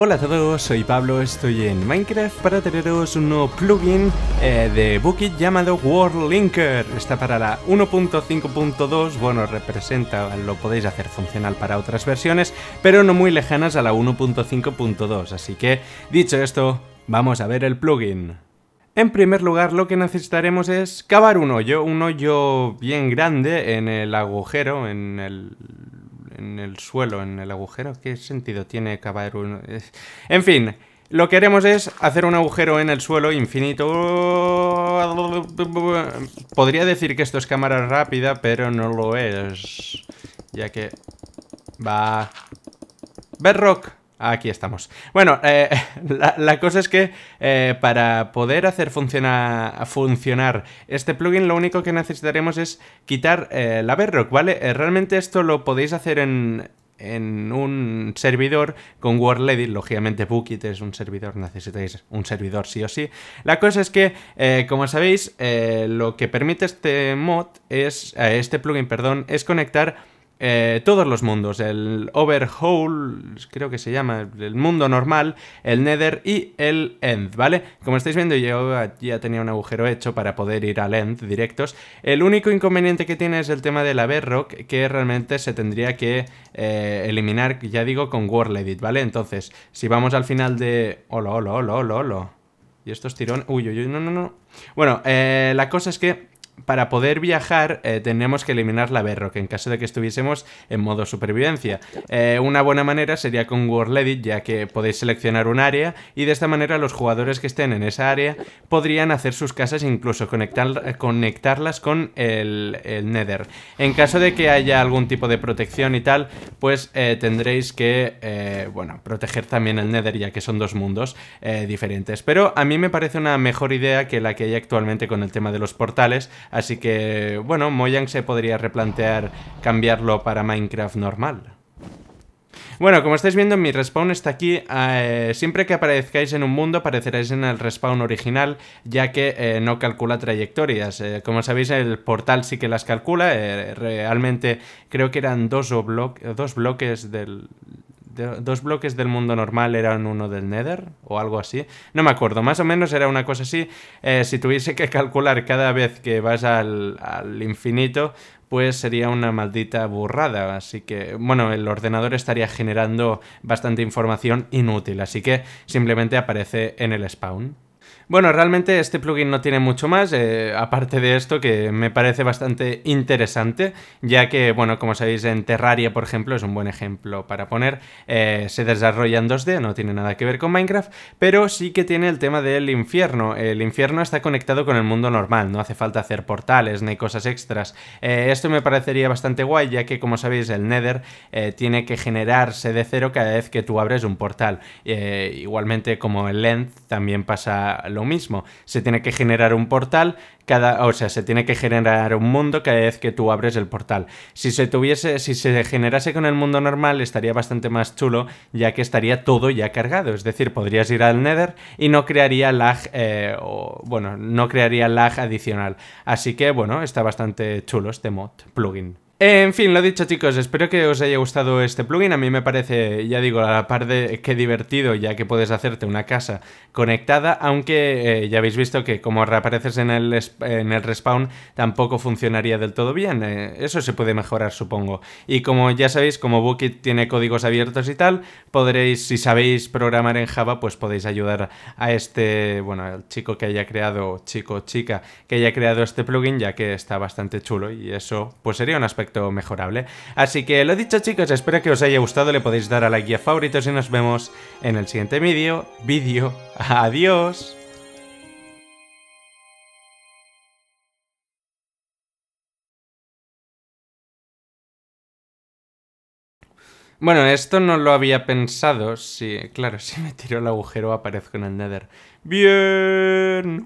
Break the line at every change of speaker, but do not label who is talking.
Hola a todos, soy Pablo, estoy en Minecraft para traeros un nuevo plugin eh, de Bookit llamado World Linker. Está para la 1.5.2, bueno, representa, lo podéis hacer funcional para otras versiones, pero no muy lejanas a la 1.5.2. Así que, dicho esto, vamos a ver el plugin. En primer lugar, lo que necesitaremos es cavar un hoyo, un hoyo bien grande en el agujero, en el en el suelo, en el agujero. ¿Qué sentido tiene cavar uno? En fin, lo que haremos es hacer un agujero en el suelo infinito. Podría decir que esto es cámara rápida, pero no lo es. Ya que... Va... Bedrock. Aquí estamos. Bueno, eh, la, cosa es que eh, para poder hacer funcionar este plugin lo único que necesitaremos es quitar eh, la Bedrock, ¿vale? realmente esto lo podéis hacer en, un servidor con WordLady, lógicamente Bookit es un servidor, necesitáis un servidor sí o sí. La cosa es que, como sabéis, lo que permite este mod es, este plugin, perdón, es conectar eh, todos los mundos, el Overhaul, creo que se llama, el mundo normal, el Nether y el End, ¿vale? Como estáis viendo yo ya tenía un agujero hecho para poder ir al End directos. El único inconveniente que tiene es el tema de la Bedrock, que realmente se tendría que eh, eliminar, ya digo, con World Edit, ¿vale? Entonces, si vamos al final de... ¡Holo, holo, holo, holo, Y estos tirones... ¡Uy, uy, uy! No, no, no. Bueno, eh, la cosa es que para poder viajar eh, tenemos que eliminar la Berrock en caso de que estuviésemos en modo supervivencia. Eh, una buena manera sería con World Edit, ya que podéis seleccionar un área y de esta manera los jugadores que estén en esa área podrían hacer sus casas e incluso eh, conectarlas con el, Nether. En caso de que haya algún tipo de protección y tal, pues tendréis que, bueno, proteger también el Nether, ya que son dos mundos diferentes. Pero a mí me parece una mejor idea que la que hay actualmente con el tema de los portales, Así que, bueno, Mojang se podría replantear cambiarlo para Minecraft normal. Bueno, como estáis viendo, mi respawn está aquí. Eh, siempre que aparezcáis en un mundo, apareceréis en el respawn original, ya que eh, no calcula trayectorias. Eh, como sabéis, el portal sí que las calcula. realmente creo que eran dos, o dos bloques del, dos bloques del mundo normal eran uno del Nether o algo así. No me acuerdo, más o menos era una cosa así. Eh, si tuviese que calcular cada vez que vas al, al infinito, pues sería una maldita burrada. Así que, bueno, el ordenador estaría generando bastante información inútil. Así que simplemente aparece en el spawn. Bueno, realmente este plugin no tiene mucho más, eh, aparte de esto que me parece bastante interesante, ya que, bueno, como sabéis, en Terraria, por ejemplo, es un buen ejemplo para poner, eh, se desarrolla en 2D, no tiene nada que ver con Minecraft, pero sí que tiene el tema del infierno. El infierno está conectado con el mundo normal, no hace falta hacer portales ni cosas extras. Eh, esto me parecería bastante guay, ya que, como sabéis, el Nether tiene que generarse de cero cada vez que tú abres un portal. igualmente, como el Length, también pasa lo mismo. Se tiene que generar un portal, cada, o sea, se tiene que generar un mundo cada vez que tú abres el portal. Si se tuviese, si se generase con el mundo normal, estaría bastante más chulo, ya que estaría todo ya cargado. Es decir, podrías ir al Nether y no crearía lag, eh, o, bueno, no crearía lag adicional. Así que, bueno, está bastante chulo este mod, plugin. En fin, lo dicho chicos, espero que os haya gustado este plugin, a mí me parece, ya digo, a la par de que divertido ya que puedes hacerte una casa conectada, aunque eh, ya habéis visto que como reapareces en el, en el respawn tampoco funcionaría del todo bien, eh, eso se puede mejorar supongo. Y como ya sabéis, como Bookit tiene códigos abiertos y tal, podréis, si sabéis programar en Java, pues podéis ayudar a este, bueno, al chico que haya creado, chico, chica, que haya creado este plugin, ya que está bastante chulo y eso pues sería un aspecto mejorable. Así que lo dicho chicos, espero que os haya gustado, le podéis dar a la guía favoritos y nos vemos en el siguiente vídeo. Vídeo, adiós. Bueno, esto no lo había pensado. Sí, claro, si me tiro el agujero aparezco en el Nether. Bien.